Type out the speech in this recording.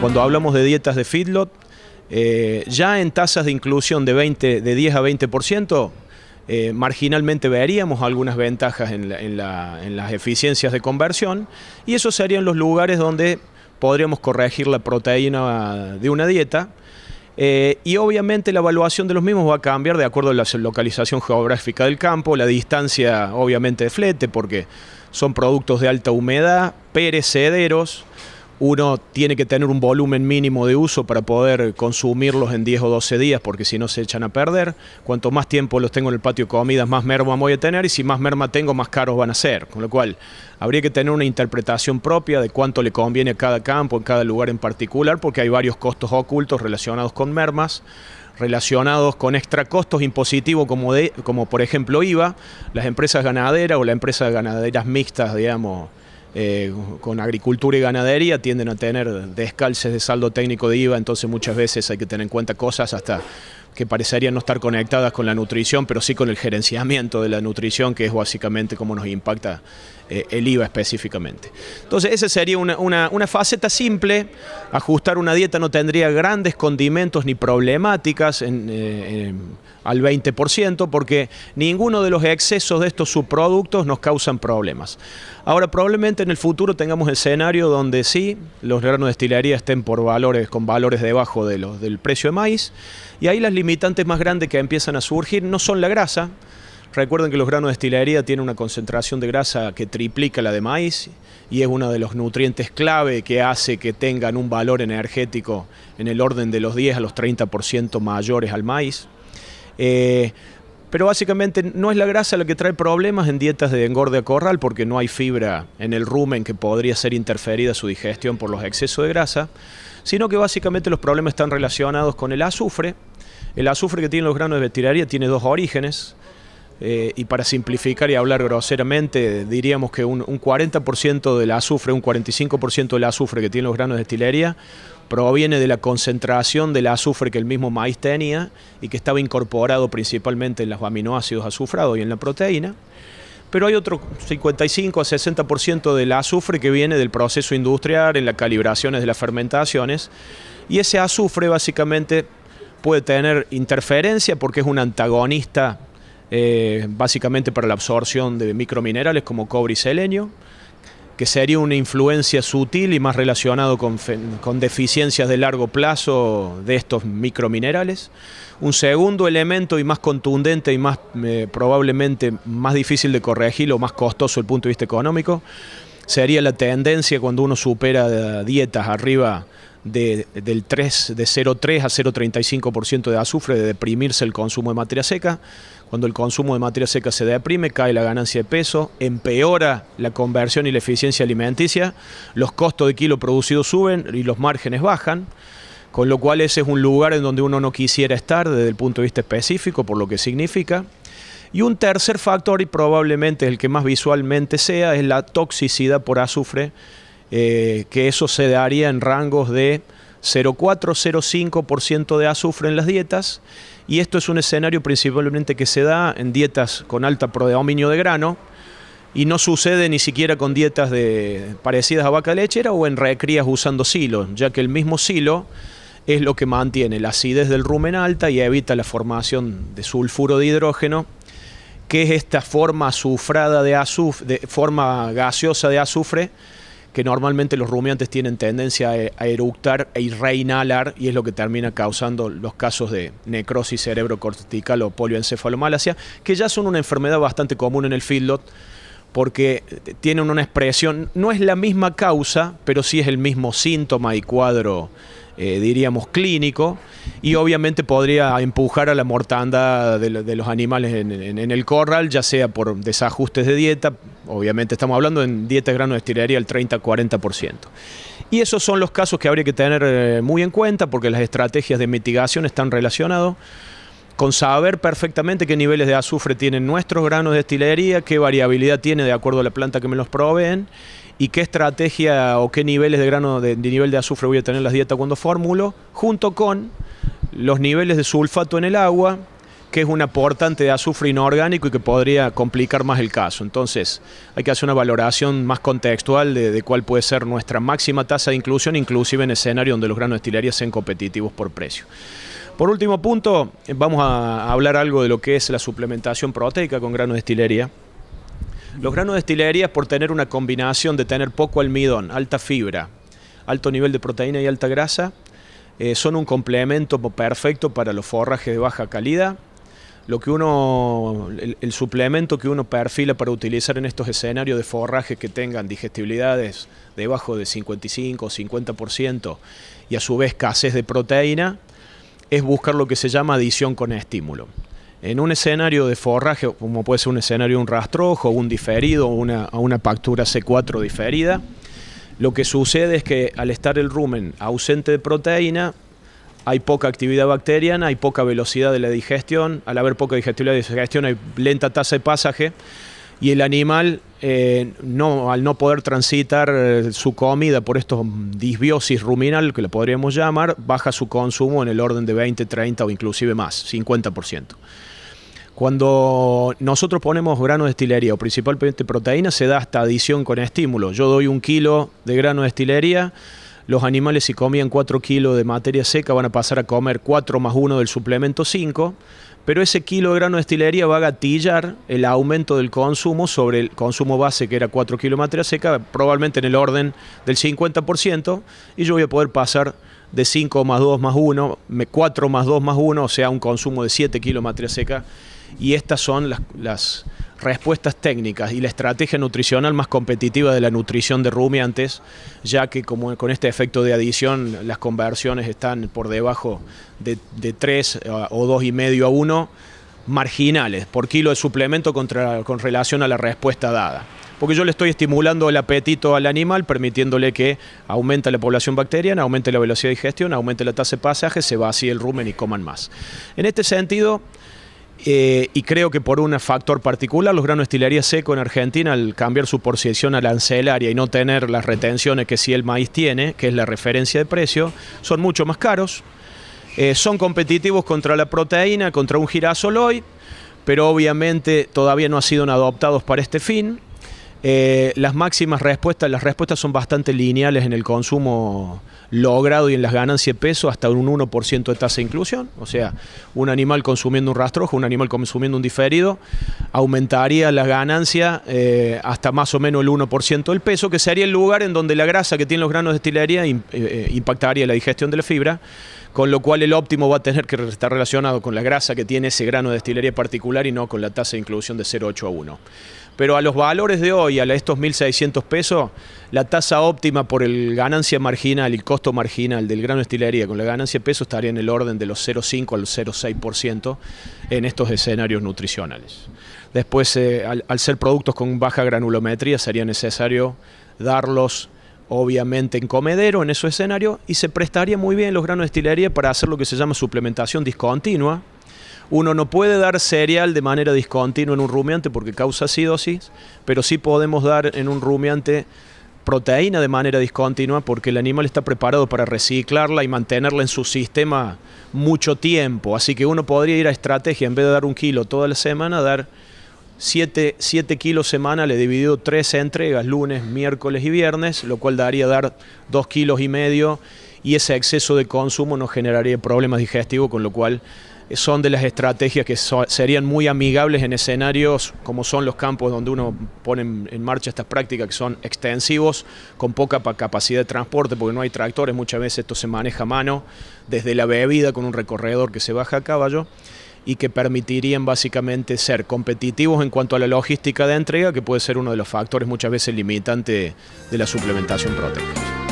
cuando hablamos de dietas de feedlot, eh, ya en tasas de inclusión de, 10 a 20%, eh, marginalmente veríamos algunas ventajas en, las eficiencias de conversión y esos serían los lugares donde podríamos corregir la proteína de una dieta. Eh, y obviamente la evaluación de los mismos va a cambiar de acuerdo a la localización geográfica del campo, la distancia obviamente de flete, porque son productos de alta humedad, perecederos, uno tiene que tener un volumen mínimo de uso para poder consumirlos en 10 o 12 días, porque si no se echan a perder. Cuanto más tiempo los tengo en el patio de comidas, más merma voy a tener, y si más merma tengo, más caros van a ser. Con lo cual, habría que tener una interpretación propia de cuánto le conviene a cada campo, en cada lugar en particular, porque hay varios costos ocultos relacionados con mermas relacionados con extra costos impositivos como, de, como por ejemplo IVA, las empresas ganaderas o las empresas ganaderas mixtas, digamos, eh, con agricultura y ganadería tienden a tener descalces de saldo técnico de IVA, entonces muchas veces hay que tener en cuenta cosas hasta que parecerían no estar conectadas con la nutrición, pero sí con el gerenciamiento de la nutrición, que es básicamente cómo nos impacta eh, el IVA específicamente. Entonces, esa sería una, faceta simple. Ajustar una dieta no tendría grandes condimentos ni problemáticas eh, al 20%, porque ninguno de los excesos de estos subproductos nos causan problemas. Ahora, probablemente en el futuro tengamos el escenario donde sí, los granos de destilería estén por valores, con valores debajo de los, del precio de maíz, y ahí las limitantes más grandes que empiezan a surgir no son la grasa. Recuerden que los granos de estilería tienen una concentración de grasa que triplica la de maíz y es uno de los nutrientes clave que hace que tengan un valor energético en el orden de los 10 a los 30% mayores al maíz. Eh, pero básicamente no es la grasa la que trae problemas en dietas de engorde a corral porque no hay fibra en el rumen que podría ser interferida su digestión por los excesos de grasa, sino que básicamente los problemas están relacionados con el azufre, el azufre que tienen los granos de destilería tiene dos orígenes. Eh, y para simplificar y hablar groseramente, diríamos que un, 40% del azufre, un 45% del azufre que tienen los granos de destilería proviene de la concentración del azufre que el mismo maíz tenía y que estaba incorporado principalmente en los aminoácidos azufrados y en la proteína. Pero hay otro 55 a 60% del azufre que viene del proceso industrial, en las calibraciones de las fermentaciones. Y ese azufre básicamente puede tener interferencia porque es un antagonista eh, básicamente para la absorción de microminerales como cobre y selenio, que sería una influencia sutil y más relacionado con, deficiencias de largo plazo de estos microminerales. Un segundo elemento y más contundente y más eh, probablemente más difícil de corregir o más costoso desde el punto de vista económico, sería la tendencia cuando uno supera dietas arriba de, del 3, de 0,3 a 0,35% de azufre, de deprimirse el consumo de materia seca. Cuando el consumo de materia seca se deprime, cae la ganancia de peso, empeora la conversión y la eficiencia alimenticia, los costos de kilo producido suben y los márgenes bajan. Con lo cual ese es un lugar en donde uno no quisiera estar desde el punto de vista específico, por lo que significa. Y un tercer factor, y probablemente el que más visualmente sea, es la toxicidad por azufre eh, que eso se daría en rangos de 0,4-0,5% de azufre en las dietas. Y esto es un escenario principalmente que se da en dietas con alta predominio de grano y no sucede ni siquiera con dietas de, parecidas a vaca lechera o en recrías usando silo, ya que el mismo silo es lo que mantiene la acidez del rumen alta y evita la formación de sulfuro de hidrógeno, que es esta forma azufrada de azufre, de forma gaseosa de azufre que normalmente los rumiantes tienen tendencia a eructar e reinhalar y es lo que termina causando los casos de necrosis cerebrocortical o polioencefalomalacia, que ya son una enfermedad bastante común en el feedlot porque tienen una expresión, no es la misma causa, pero sí es el mismo síntoma y cuadro, eh, diríamos, clínico, y obviamente podría empujar a la mortanda de, los animales en, el corral, ya sea por desajustes de dieta, obviamente estamos hablando en dieta de grano de estilería el 30-40%. Y esos son los casos que habría que tener eh, muy en cuenta porque las estrategias de mitigación están relacionadas con saber perfectamente qué niveles de azufre tienen nuestros granos de estilería, qué variabilidad tiene de acuerdo a la planta que me los proveen y qué estrategia o qué niveles de grano de, nivel de azufre voy a tener en las dietas cuando formulo, junto con los niveles de sulfato en el agua, que es un aportante de azufre inorgánico y que podría complicar más el caso. Entonces, hay que hacer una valoración más contextual de, cuál puede ser nuestra máxima tasa de inclusión, inclusive en escenario donde los granos de sean competitivos por precio. Por último punto, vamos a hablar algo de lo que es la suplementación proteica con granos de estilería. Los granos de estilería, por tener una combinación de tener poco almidón, alta fibra, alto nivel de proteína y alta grasa, eh, son un complemento perfecto para los forrajes de baja calidad. Lo que uno, el, suplemento que uno perfila para utilizar en estos escenarios de forraje que tengan digestibilidades debajo de 55 o 50% y a su vez escasez de proteína, es buscar lo que se llama adición con estímulo. En un escenario de forraje, como puede ser un escenario de un rastrojo, un diferido, una, una pactura C4 diferida, lo que sucede es que al estar el rumen ausente de proteína, hay poca actividad bacteriana, hay poca velocidad de la digestión, al haber poca digestibilidad de digestión hay lenta tasa de pasaje y el animal eh, no, al no poder transitar eh, su comida por estos disbiosis ruminal, que le podríamos llamar, baja su consumo en el orden de 20, 30 o inclusive más, 50%. Cuando nosotros ponemos grano de estilería o principalmente proteína, se da esta adición con estímulo. Yo doy un kilo de grano de estilería, los animales si comían 4 kilos de materia seca van a pasar a comer 4 más 1 del suplemento 5, pero ese kilo de grano de estilería va a gatillar el aumento del consumo sobre el consumo base que era 4 kilos de materia seca, probablemente en el orden del 50%, y yo voy a poder pasar de 5 más 2 más 1, 4 más 2 más 1, o sea, un consumo de 7 kilos de materia seca y estas son las, respuestas técnicas y la estrategia nutricional más competitiva de la nutrición de rumiantes, ya que como con este efecto de adición las conversiones están por debajo de, 3 eh, o 2,5 a 1, marginales por kilo de suplemento con relación a la respuesta dada. Porque yo le estoy estimulando el apetito al animal, permitiéndole que aumente la población bacteriana, aumente la velocidad de digestión, aumente la tasa de pasaje, se así el rumen y coman más. En este sentido, eh, y creo que por un factor particular, los granos estilería seco en Argentina, al cambiar su porción ancelaria y no tener las retenciones que si el maíz tiene, que es la referencia de precio, son mucho más caros. Eh, son competitivos contra la proteína, contra un girasol hoy, pero obviamente todavía no han sido adoptados para este fin. Eh, las máximas respuestas, las respuestas son bastante lineales en el consumo logrado y en las ganancias de peso hasta un 1% de tasa de inclusión. O sea, un animal consumiendo un rastrojo, un animal consumiendo un diferido, aumentaría la ganancia eh, hasta más o menos el 1% del peso, que sería el lugar en donde la grasa que tienen los granos de destilería eh, impactaría la digestión de la fibra, con lo cual el óptimo va a tener que estar relacionado con la grasa que tiene ese grano de destilería particular y no con la tasa de inclusión de 0,8 a 1. Pero a los valores de hoy, a estos 1.600 pesos, la tasa óptima por el ganancia marginal y el costo marginal del grano estilería con la ganancia de peso estaría en el orden de los 0,5 al 0,6% en estos escenarios nutricionales. Después, eh, al, ser productos con baja granulometría, sería necesario darlos obviamente en comedero, en esos escenarios, y se prestaría muy bien los granos de estilería para hacer lo que se llama suplementación discontinua, uno no puede dar cereal de manera discontinua en un rumiante porque causa acidosis, pero sí podemos dar en un rumiante proteína de manera discontinua porque el animal está preparado para reciclarla y mantenerla en su sistema mucho tiempo. Así que uno podría ir a estrategia, en vez de dar un kilo toda la semana, dar 7, kilos semana, le dividido tres entregas, lunes, miércoles y viernes, lo cual daría dar 2 kilos y medio y ese exceso de consumo no generaría problemas digestivos, con lo cual son de las estrategias que serían muy amigables en escenarios como son los campos donde uno pone en marcha estas prácticas que son extensivos, con poca capacidad de transporte porque no hay tractores, muchas veces esto se maneja a mano, desde la bebida con un recorredor que se baja a caballo y que permitirían básicamente ser competitivos en cuanto a la logística de entrega, que puede ser uno de los factores muchas veces limitantes de la suplementación proteica.